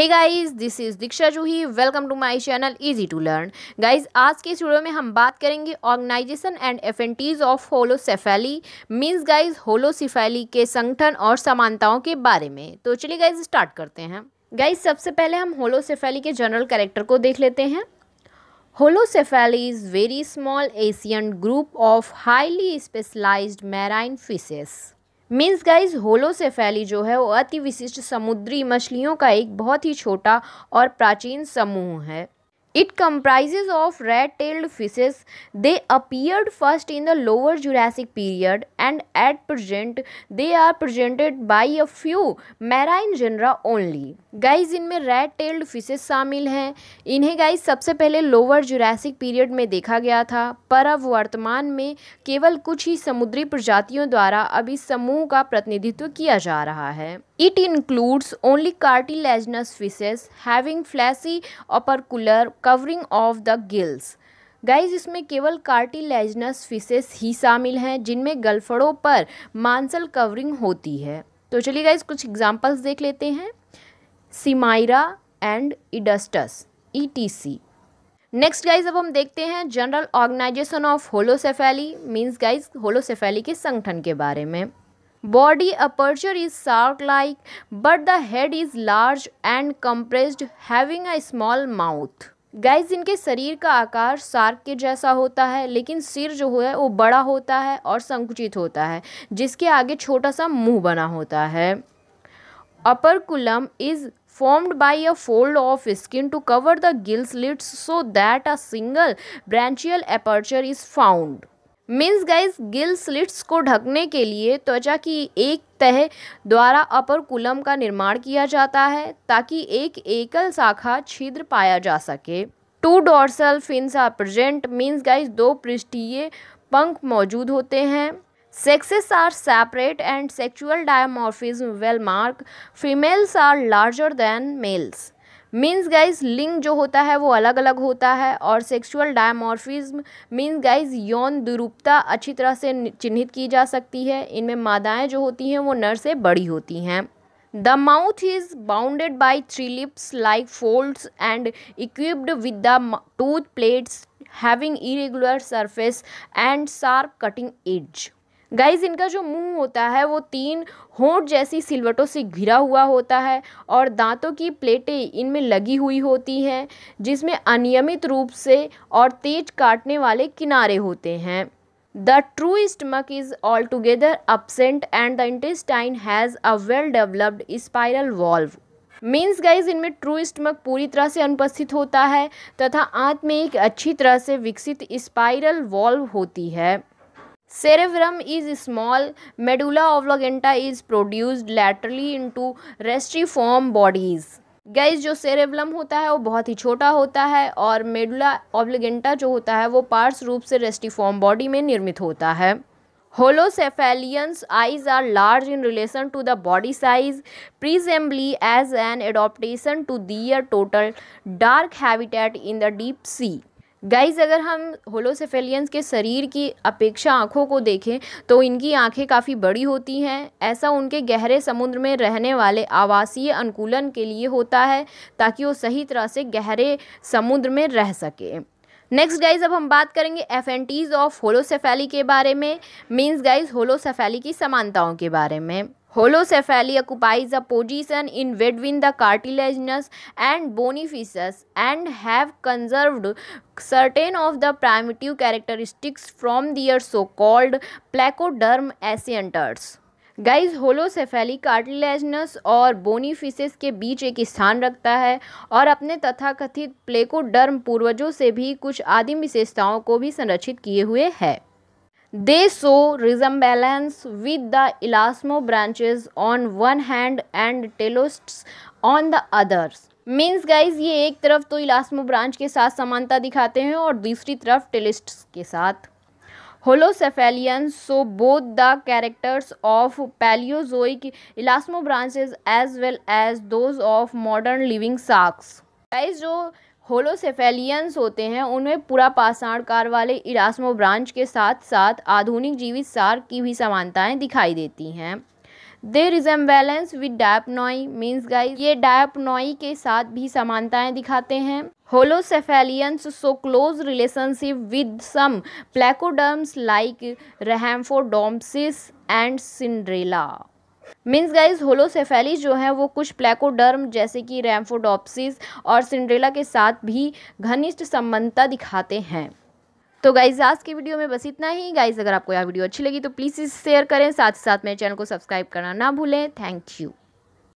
Hey guys this is Diksha Juhi welcome to my channel easy to learn guys आज के इस video में हम बात करेंगे organization and affinities of होलोसेफेली means guys holocephali के संगठन और समानताओं के बारे में तो चलिए गाइस स्टार्ट करते हैं गाइस सबसे पहले हम होलोसेफेली के जनरल कैरेक्टर को देख लेते हैं holocephali is very small ancient group of highly specialized marine fishes means guys holocephali जो है वो अति विशिष्ट समुद्री मछलियों का एक बहुत ही छोटा और प्राचीन समूह है it comprises of red tailed fishes they appeared first in the lower Jurassic period and at present they are presented by a few marine genera only guys इनमें रेड टेल्ड फिशेस शामिल हैं इन्हें गाइज सबसे पहले lower Jurassic period में देखा गया था पर अब वर्तमान में केवल कुछ ही समुद्री प्रजातियों द्वारा अब इस समूह का प्रतिनिधित्व किया जा रहा है it includes only cartilaginous fishes having fleshy opercular covering of the gills guys इसमें केवल कार्टिलेजनस फिशेस ही शामिल हैं जिनमें गलफड़ों पर मांसल कवरिंग होती है तो चलिए गाइज कुछ एग्जांपल्स देख लेते हैं सिमाइरा एंड इडस्टस ईटीसी नेक्स्ट गाइज अब हम देखते हैं general organisation of होलोसेफेली means guys Holocephali के संगठन के बारे में body aperture is shark like but the head is large and compressed having a small mouth guys इनके शरीर का आकार सार्क के जैसा होता है लेकिन सिर जो है वो बड़ा होता है और संकुचित होता है जिसके आगे छोटा सा मुंह बना होता है operculum is formed by a fold of skin to cover the गिल्स slits so that a single branchial aperture is found means guys gill slits को ढकने के लिए त्वचा की एक तह द्वारा अपर कुलम का निर्माण किया जाता है ताकि एक एकल शाखा छिद्र पाया जा सके two dorsal fins are present means guys दो पृष्ठीय पंख मौजूद होते हैं sexes are separate and sexual dimorphism well marked females are larger than males means guys लिंग जो होता है वो अलग अलग होता है और सेक्सुअल डायमोरफिज्म मीन्स गाइज यौन दुरूपता अच्छी तरह से चिन्हित की जा सकती है इनमें मादाएँ जो होती हैं वो नर से बड़ी होती हैं the mouth is bounded by three lips like folds and equipped with the tooth plates having irregular surface and sharp cutting edge guys इनका जो मुंह होता है वो तीन होंठ जैसी सिलवटों से घिरा हुआ होता है और दांतों की प्लेटें इनमें लगी हुई होती हैं जिसमें अनियमित रूप से और तेज काटने वाले किनारे होते हैं the true stomach is altogether absent and the intestine has a well developed spiral valve means guys इनमें ट्रू स्टमक पूरी तरह से अनुपस्थित होता है तथा आंत में एक अच्छी तरह से विकसित स्पाइरल वॉल्व होती है Cerebrum is small. Medulla oblongata is produced laterally into restiform bodies गैस जो सेरेवलम होता है वो बहुत ही छोटा होता है और मेडुला ऑब्लिगेंटा जो होता है वो पार्ट्स रूप से रेस्टिफॉर्म बॉडी में निर्मित होता है Holocephalians eyes are large in relation to the body size presumably as an adaptation to their total dark habitat in the deep sea guys अगर हम होलोसेफेलियंस के शरीर की अपेक्षा आँखों को देखें तो इनकी आँखें काफ़ी बड़ी होती हैं ऐसा उनके गहरे समुद्र में रहने वाले आवासीय अनुकूलन के लिए होता है ताकि वो सही तरह से गहरे समुद्र में रह सके नेक्स्ट गाइज अब हम बात करेंगे एफ एंटीज ऑफ होलोसेफेली के बारे में मीन्स गाइज होलोसेफेली की समानताओं के बारे में Holocephali occupies a position in between the cartilaginous and bony fishes and have conserved certain of the primitive characteristics from their so called placoderm ancestors guys Holocephali cartilaginous और bony fishes के बीच एक स्थान रखता है और अपने तथाकथित प्लेकोडर्म पूर्वजों से भी कुछ आदि विशेषताओं को भी संरक्षित किए हुए है they show resemblance with the elasmo branches on one hand and telosts on the others means guys ये एक तरफ तो इलास्मो ब्रांच के साथ समानता दिखाते हैं और दूसरी तरफ टेलिस्ट के साथ Holocephalian so both the characters of Palaeozoic elasmobranchs as well as those of modern living sharks guys जो होलोसेफेलियंस होते हैं उनमें पूरा पाषाण कार वाले इरास्मो ब्रांच के साथ साथ आधुनिक जीवित सार की भी समानताएं दिखाई देती हैं they resemblance with Dipnoi means guys ये डायपनोई के साथ भी समानताएं दिखाते हैं Holocephalians so close relationship with some placoderms like Rhamphodopsis and सिंड्रेला मीन्स गाइज होलोसेफेली जो है वो कुछ प्लेकोडर्म जैसे कि रैम्फोडोप्सिस और सिंड्रेला के साथ भी घनिष्ठ संबंधता दिखाते हैं तो गाइज आज की वीडियो में बस इतना ही गाइज अगर आपको यह वीडियो अच्छी लगी तो प्लीज़ इसे शेयर करें साथ ही साथ मेरे चैनल को सब्सक्राइब करना ना भूलें थैंक यू